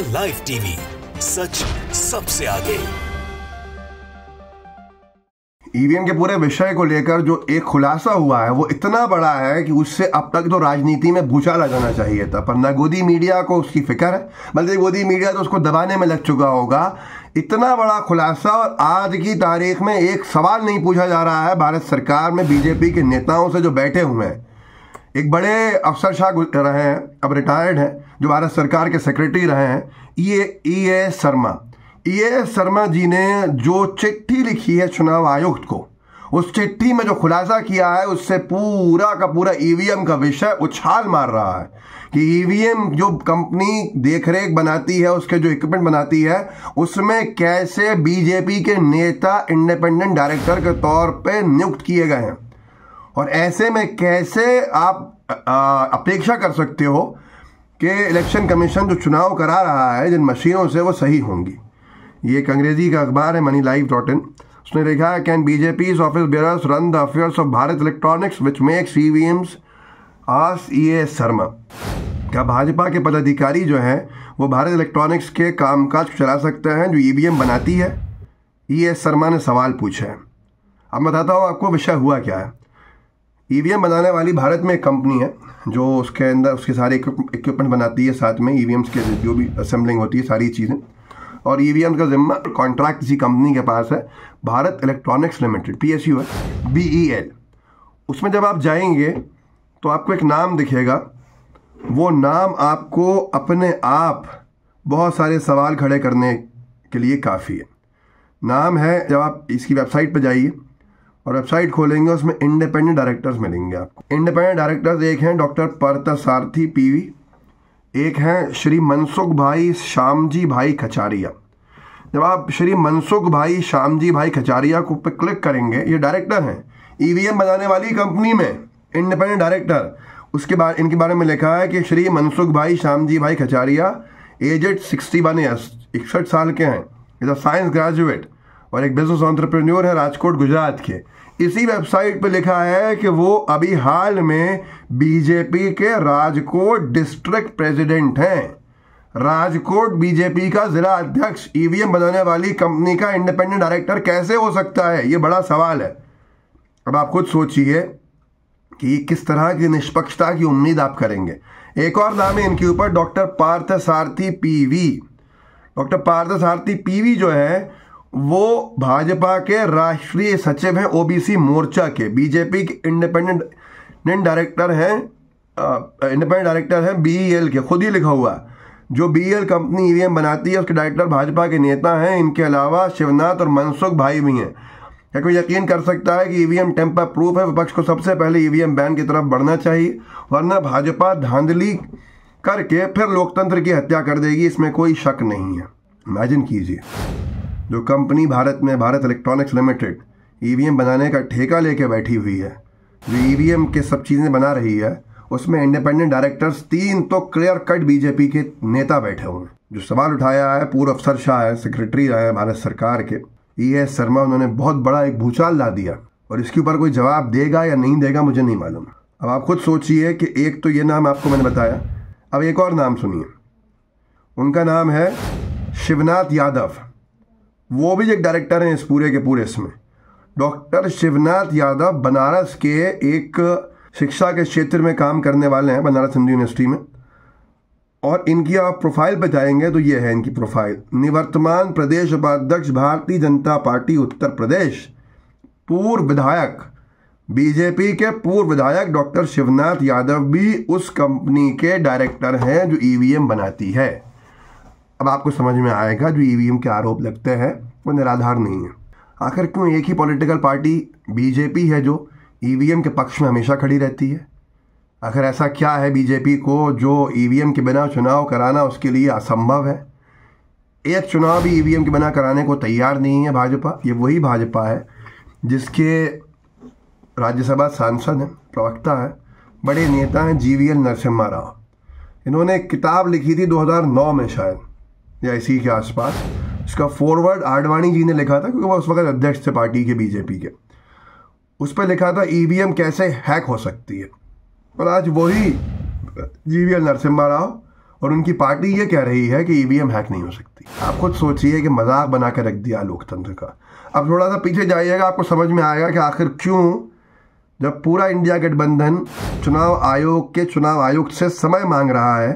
the live TV सच सबसे आगे ईवीएम e के पूरे विषय को लेकर जो एक खुलासा हुआ है वो इतना बड़ा है कि उससे अब तक तो राजनीति में भूचाल जाना चाहिए था पर नगोदी मीडिया को उसकी फिक्र है बल्कि गोदी मीडिया तो उसको दबाने में लग चुका होगा इतना बड़ा खुलासा और आज की तारीख में एक सवाल नहीं पूछा जा रहा है भारत सरकार में बीजेपी के नेताओं से जो बैठे हुए हैं एक बड़े अफसर शाह रहे हैं अब रिटायर्ड हैं जो भारत सरकार के सेक्रेटरी रहे हैं ये ई ए शर्मा ई ए शर्मा जी ने जो चिट्ठी लिखी है चुनाव आयुक्त को उस चिट्ठी में जो खुलासा किया है उससे पूरा का पूरा ईवीएम e का विषय उछाल मार रहा है कि ईवीएम e जो कंपनी देखरेख बनाती है उसके जो इक्विपमेंट बनाती है उसमें कैसे बीजेपी के नेता इंडिपेंडेंट डायरेक्टर के तौर पे नियुक्त किए गए हैं और ऐसे में कैसे आप अपेक्षा कर सकते हो कि इलेक्शन कमीशन जो चुनाव करा रहा है जिन मशीनों से वो सही होंगी ये एक अंग्रेजी का अखबार है मनी लाइव डॉट इन उसने लिखा है can BJP office bearers run the affairs of Bharat Electronics which makes E V Ms as E Sharma क्या भाजपा के पदाधिकारी जो हैं वो भारत इलेक्ट्रॉनिक्स के कामकाज चला सकते हैं जो ई e बनाती है ई एस शर्मा ने सवाल पूछा है अब बताता हूँ आपको विषय हुआ क्या है ईवीएम e बनाने वाली भारत में एक कंपनी है जो उसके अंदर उसके सारे इक्विपमेंट बनाती है साथ में ईवीएम्स e के जो भी असेंबलिंग होती है सारी चीज़ें और ई e का जिम्मा कॉन्ट्रैक्ट इसी कंपनी के पास है Bharat Electronics Limited P S है बी ई एल उसमें जब आप जाएंगे तो आपको एक नाम दिखेगा वो नाम आपको अपने आप बहुत सारे सवाल खड़े करने के लिए काफ़ी है नाम है जब आप इसकी वेबसाइट पर जाइए और वेबसाइट खोलेंगे उसमें इंडिपेंडेंट डायरेक्टर्स मिलेंगे आपको इंडिपेंडेंट डायरेक्टर्स एक हैं डॉक्टर सारथी पीवी एक हैं श्री मनसुख भाई श्यामजी भाई खचारिया जब आप श्री मनसुख भाई श्यामजी भाई खचारिया को पे क्लिक करेंगे ये डायरेक्टर हैं ईवीएम e बनाने वाली कंपनी में इंडिपेंडेंट डायरेक्टर उसके बाद इनके बारे में लिखा है कि Shri Mansukh bhai Shyamji bhai Khachariya aged sixty one years इकसठ साल के हैं इज अ साइंस ग्रेजुएट और एक बिजनेस ऑन्टरप्रेन्योर है राजकोट गुजरात के इसी वेबसाइट पर लिखा है कि वो अभी हाल में बीजेपी के राजकोट डिस्ट्रिक्ट प्रेसिडेंट हैं राजकोट बीजेपी का जिला अध्यक्ष ईवीएम e बनाने वाली कंपनी का इंडिपेंडेंट डायरेक्टर कैसे हो सकता है ये बड़ा सवाल है अब आप खुद सोचिए कि किस तरह की निष्पक्षता की उम्मीद आप करेंगे एक और नाम है इनके ऊपर डॉक्टर पार्थ सारथी पीवी डॉक्टर पार्थ सारथी पीवी जो है वो भाजपा के राष्ट्रीय सचिव हैं ओबीसी मोर्चा के बीजेपी के इंडिपेंडेंट डायरेक्टर हैं इंडिपेंडेंट डायरेक्टर हैं बीईएल के खुद ही लिखा हुआ जो बीईएल कंपनी ईवीएम बनाती है उसके डायरेक्टर भाजपा के नेता हैं इनके अलावा शिवनाथ और मनसुख भाई भी हैं क्या कोई यकीन कर सकता है कि ईवीएम टेम्पर प्रूफ है विपक्ष को सबसे पहले ईवीएम बैन की तरफ बढ़ना चाहिए वरना भाजपा धांधली करके फिर लोकतंत्र की हत्या कर देगी इसमें कोई शक नहीं है इमेजिन कीजिए जो कंपनी भारत में Bharat Electronics Limited EVM e बनाने का ठेका लेके बैठी हुई है जो ईवीएम e के सब चीज़ें बना रही है उसमें इंडिपेंडेंट डायरेक्टर्स तीन तो क्लियर कट बीजेपी के नेता बैठे हुए जो सवाल उठाया है पूर्व अफसर शाह है सेक्रेटरी रहे भारत सरकार के ई e एस शर्मा उन्होंने बहुत बड़ा एक भूचाल ला दिया और इसके ऊपर कोई जवाब देगा या नहीं देगा मुझे नहीं मालूम अब आप खुद सोचिए कि एक तो ये नाम आपको मैंने बताया अब एक और नाम सुनिए उनका नाम है शिवनाथ यादव वो भी एक डायरेक्टर हैं इस पूरे के पूरे इसमें डॉक्टर शिवनाथ यादव बनारस के एक शिक्षा के क्षेत्र में काम करने वाले हैं बनारस हिंदू यूनिवर्सिटी में और इनकी आप प्रोफाइल पे जाएंगे तो ये है इनकी प्रोफाइल निवर्तमान प्रदेश उपाध्यक्ष भारतीय जनता पार्टी उत्तर प्रदेश पूर्व विधायक बीजेपी के पूर्व विधायक डॉक्टर शिवनाथ यादव भी उस कंपनी के डायरेक्टर हैं जो ईवीएम e बनाती है अब आपको समझ में आएगा जो ईवीएम e के आरोप लगते हैं वो निराधार नहीं है आखिर क्यों एक ही पॉलिटिकल पार्टी बीजेपी है जो ईवीएम e के पक्ष में हमेशा खड़ी रहती है आखिर ऐसा क्या है बीजेपी को जो ईवीएम e के बिना चुनाव कराना उसके लिए असंभव है एक चुनाव भी ईवीएम e के बिना कराने को तैयार नहीं है भाजपा ये वही भाजपा है जिसके राज्यसभा सांसद हैं प्रवक्ता हैं बड़े नेता हैं G V L Narasimha Rao इन्होंने एक किताब लिखी थी 2009 में शायद या इसी के आसपास इसका फॉरवर्ड आडवाणी जी ने लिखा था क्योंकि वह उस वक्त अध्यक्ष थे पार्टी के बीजेपी के उस पर लिखा था ईवीएम e कैसे हैक हो सकती है और आज वही G V L Narasimha Rao और उनकी पार्टी ये कह रही है कि ईवीएम e हैक नहीं हो सकती आप खुद सोचिए कि मजाक बना के रख दिया लोकतंत्र का अब थोड़ा सा पीछे जाइएगा आपको समझ में आएगा कि आखिर क्यों जब पूरा इंडिया गठबंधन चुनाव आयोग के चुनाव आयुक्त से समय मांग रहा है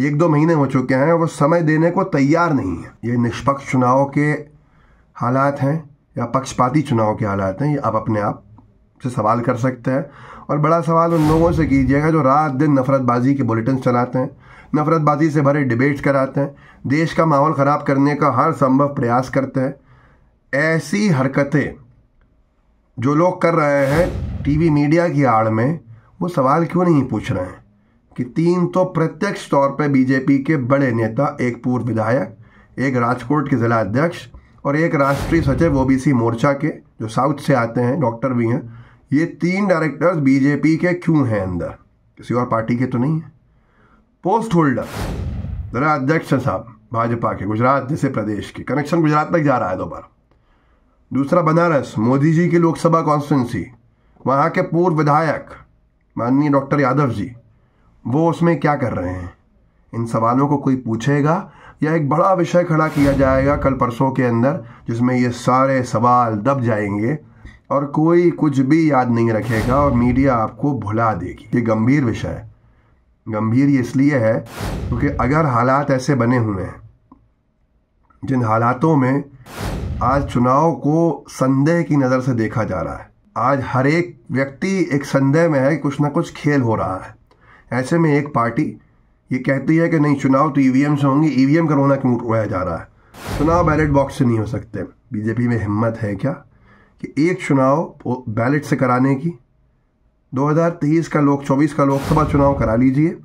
एक दो महीने हो चुके हैं वो समय देने को तैयार नहीं है ये निष्पक्ष चुनाव के हालात हैं या पक्षपाती चुनाव के हालात हैं ये आप अपने आप से सवाल कर सकते हैं और बड़ा सवाल उन लोगों से कीजिएगा जो रात दिन नफरतबाजी के बुलेटिन चलाते हैं नफरतबाजी से भरे डिबेट्स कराते हैं देश का माहौल ख़राब करने का हर संभव प्रयास करते हैं ऐसी हरकतें जो लोग कर रहे हैं टीवी मीडिया की आड़ में वो सवाल क्यों नहीं पूछ रहे हैं कि तीन तो प्रत्यक्ष तौर पर बीजेपी के बड़े नेता एक पूर्व विधायक एक राजकोट के जिला अध्यक्ष और एक राष्ट्रीय सचिव ओबीसी मोर्चा के जो साउथ से आते हैं डॉक्टर भी हैं ये तीन डायरेक्टर्स बीजेपी के क्यों हैं अंदर किसी और पार्टी के तो नहीं है पोस्ट होल्डर जरा अध्यक्ष है साहब भाजपा के गुजरात जैसे प्रदेश के कनेक्शन गुजरात तक जा रहा है दोबारा दूसरा बनारस मोदी जी की लोकसभा कॉन्स्टिटेंसी वहाँ के पूर्व विधायक माननीय डॉक्टर यादव जी वो उसमें क्या कर रहे हैं इन सवालों को कोई पूछेगा या एक बड़ा विषय खड़ा किया जाएगा कल परसों के अंदर जिसमें ये सारे सवाल दब जाएंगे और कोई कुछ भी याद नहीं रखेगा और मीडिया आपको भुला देगी ये गंभीर विषय है गंभीर ये इसलिए है क्योंकि अगर हालात ऐसे बने हुए हैं जिन हालातों में आज चुनाव को संदेह की नज़र से देखा जा रहा है आज हर एक व्यक्ति एक संदेह में है कुछ ना कुछ खेल हो रहा है ऐसे में एक पार्टी ये कहती है कि नहीं चुनाव तो ईवीएम e से होंगे ईवीएम e वी क्यों उठवाया जा रहा है चुनाव बैलेट बॉक्स से नहीं हो सकते बीजेपी में हिम्मत है क्या कि एक चुनाव बैलेट से कराने की 2023 का लोक 24 का लोकसभा चुनाव करा लीजिए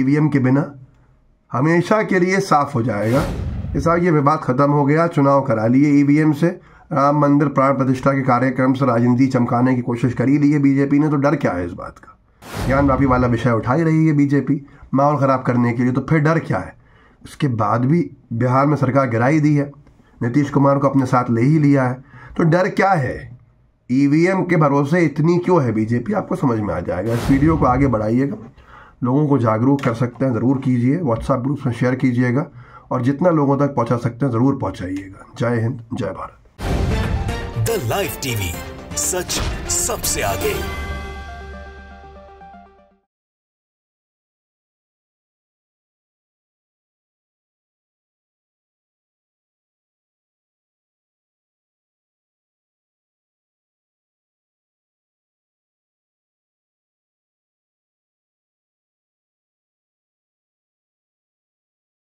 ईवीएम e के बिना हमेशा के लिए साफ हो जाएगा कि साहब ये विवाद ख़त्म हो गया चुनाव करा लिए ईवीएम से राम मंदिर प्राण प्रतिष्ठा के कार्यक्रम से राजनीति चमकाने की कोशिश करी ली है बीजेपी ने तो डर क्या है इस बात का ज्ञानवापी वाला विषय उठा ही रही है बीजेपी माहौल ख़राब करने के लिए तो फिर डर क्या है उसके बाद भी बिहार में सरकार गिराई दी है नीतीश कुमार को अपने साथ ले ही लिया है तो डर क्या है ईवीएम के भरोसे इतनी क्यों है बीजेपी आपको समझ में आ जाएगा इस वीडियो को आगे बढ़ाइएगा लोगों को जागरूक कर सकते हैं ज़रूर कीजिए व्हाट्सएप ग्रुप में शेयर कीजिएगा और जितना लोगों तक पहुंचा सकते हैं ज़रूर पहुंचाइएगा जय हिंद जय भारत द लाइव टीवी सच सबसे आगे